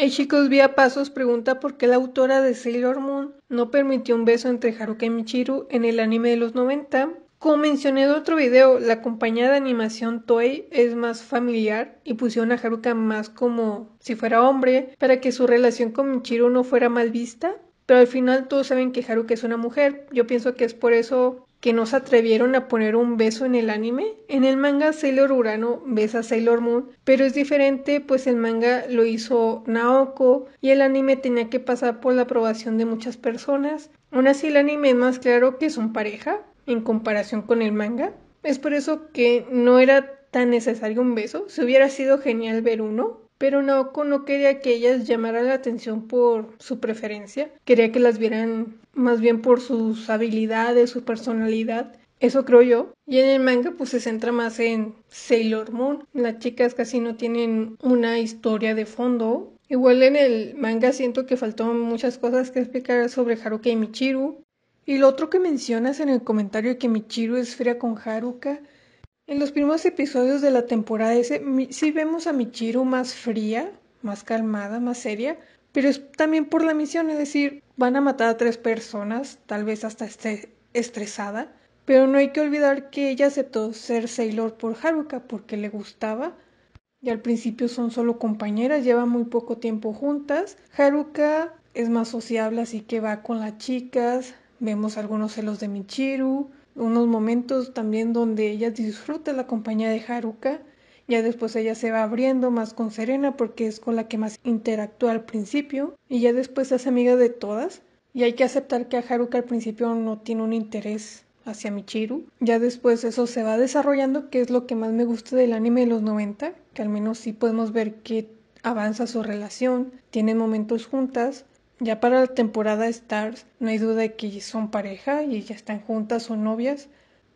Hey chicos, vía Pasos pregunta por qué la autora de Sailor Moon no permitió un beso entre Haruka y Michiru en el anime de los 90. Como mencioné en otro video, la compañía de animación Toei es más familiar y pusieron a Haruka más como si fuera hombre para que su relación con Michiru no fuera mal vista. Pero al final todos saben que Haruka es una mujer. Yo pienso que es por eso que no se atrevieron a poner un beso en el anime. En el manga Sailor Urano besa a Sailor Moon, pero es diferente pues el manga lo hizo Naoko y el anime tenía que pasar por la aprobación de muchas personas. Aún así el anime es más claro que es un pareja en comparación con el manga. Es por eso que no era tan necesario un beso. Si hubiera sido genial ver uno, pero Naoko no quería que ellas llamaran la atención por su preferencia, quería que las vieran más bien por sus habilidades, su personalidad, eso creo yo. Y en el manga pues se centra más en Sailor Moon, las chicas casi no tienen una historia de fondo. Igual en el manga siento que faltó muchas cosas que explicar sobre Haruka y Michiru. Y lo otro que mencionas en el comentario que Michiru es fría con Haruka, en los primeros episodios de la temporada ese sí vemos a Michiru más fría, más calmada, más seria, pero es también por la misión, es decir, van a matar a tres personas, tal vez hasta esté estresada, pero no hay que olvidar que ella aceptó ser Sailor por Haruka porque le gustaba y al principio son solo compañeras, llevan muy poco tiempo juntas. Haruka es más sociable, así que va con las chicas, vemos algunos celos de Michiru, unos momentos también donde ella disfruta la compañía de Haruka. Ya después ella se va abriendo más con Serena porque es con la que más interactúa al principio y ya después es amiga de todas. Y hay que aceptar que a Haruka al principio no tiene un interés hacia Michiru. Ya después eso se va desarrollando, que es lo que más me gusta del anime de los 90, que al menos sí podemos ver que avanza su relación, tienen momentos juntas, ya para la temporada Stars, no hay duda de que son pareja y ya están juntas o novias.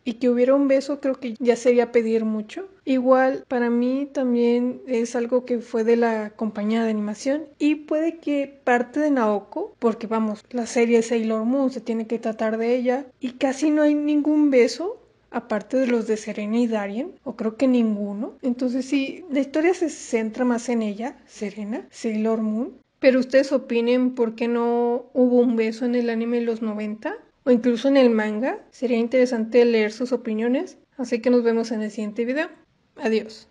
Y que hubiera un beso creo que ya sería pedir mucho. Igual para mí también es algo que fue de la compañía de animación y puede que parte de Naoko, porque vamos, la serie Sailor Moon se tiene que tratar de ella y casi no hay ningún beso aparte de los de Serena y Darien, o creo que ninguno. Entonces sí, la historia se centra más en ella, Serena, Sailor Moon, pero ustedes opinen por qué no hubo un beso en el anime de los 90 o incluso en el manga. Sería interesante leer sus opiniones. Así que nos vemos en el siguiente video. Adiós.